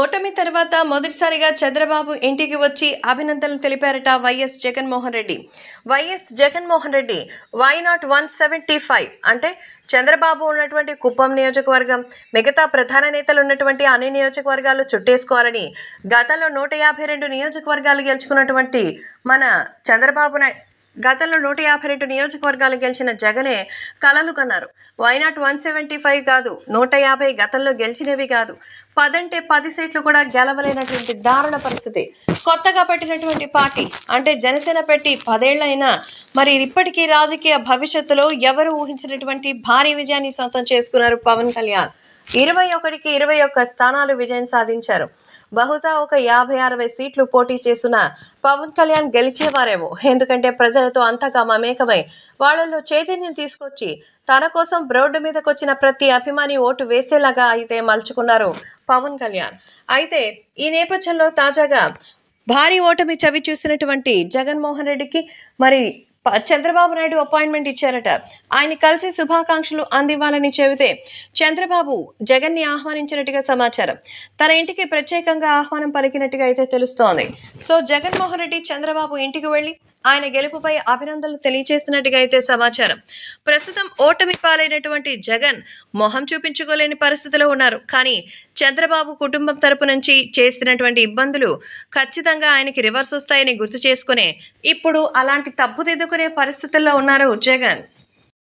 ఓటమి తర్వాత మొదటిసారిగా చంద్రబాబు ఇంటికి వచ్చి అభినందనలు తెలిపారట YS Jaganmohan Reddy YS Jaganmohan Reddy why not one seventy five అంటే చంద్రబాబు ఉన్నటువంటి కుప్పం నియోజకవర్గం మిగతా ప్రధాన నేతలు ఉన్నటువంటి అన్ని నియోజకవర్గాలు చుట్టేసుకోవాలని గతంలో నూట యాభై రెండు నియోజకవర్గాలు గెలుచుకున్నటువంటి మన చంద్రబాబు గతంలో నూట యాభై రెండు నియోజకవర్గాలు గెలిచిన జగనే కలలు కన్నారు వైనాట్ వన్ సెవెంటీ ఫైవ్ కాదు నూట యాభై గతంలో గెలిచినవి కాదు పదంటే పది సీట్లు కూడా గెలవలేనటువంటి దారుణ పరిస్థితి కొత్తగా పెట్టినటువంటి పార్టీ అంటే జనసేన పెట్టి పదేళ్లైనా మరి ఇప్పటికీ రాజకీయ భవిష్యత్తులో ఎవరు ఊహించినటువంటి భారీ విజయాన్ని సొంతం చేసుకున్నారు పవన్ కళ్యాణ్ ఇరవై ఒకటికి ఇరవై ఒక్క స్థానాలు విజయం సాధించారు బహుశా ఒక యాభై అరవై సీట్లు పోటీ చేసిన పవన్ కళ్యాణ్ గెలిచేవారేమో ఎందుకంటే ప్రజలతో అంతగా మమేకమై వాళ్లలో చైతన్యం తీసుకొచ్చి తన కోసం రోడ్డు మీదకొచ్చిన ప్రతి అభిమాని ఓటు వేసేలాగా అయితే మలుచుకున్నారు పవన్ కళ్యాణ్ అయితే ఈ నేపథ్యంలో తాజాగా భారీ ఓటమి చవి చూసినటువంటి జగన్మోహన్ రెడ్డికి మరి చంద్రబాబు నాయుడు అపాయింట్మెంట్ ఇచ్చారట ఆయన కలిసి శుభాకాంక్షలు అందివ్వాలని చెబితే చంద్రబాబు జగన్ ని ఆహ్వానించినట్టుగా సమాచారం తన ఇంటికి ప్రత్యేకంగా ఆహ్వానం పలికినట్టుగా అయితే తెలుస్తోంది సో జగన్మోహన్ రెడ్డి చంద్రబాబు ఇంటికి వెళ్ళి ఆయన గెలుపుపై అభినందనలు తెలియజేస్తున్నట్టుగా అయితే సమాచారం ప్రస్తుతం ఓటమి పాలైనటువంటి జగన్ మొహం చూపించుకోలేని పరిస్థితిలో ఉన్నారు కానీ చంద్రబాబు కుటుంబం తరపు నుంచి చేస్తున్నటువంటి ఇబ్బందులు ఖచ్చితంగా ఆయనకి రివర్స్ వస్తాయని గుర్తు చేసుకునే ఇప్పుడు అలాంటి తప్పుదిద్దుకునే పరిస్థితుల్లో ఉన్నారు జగన్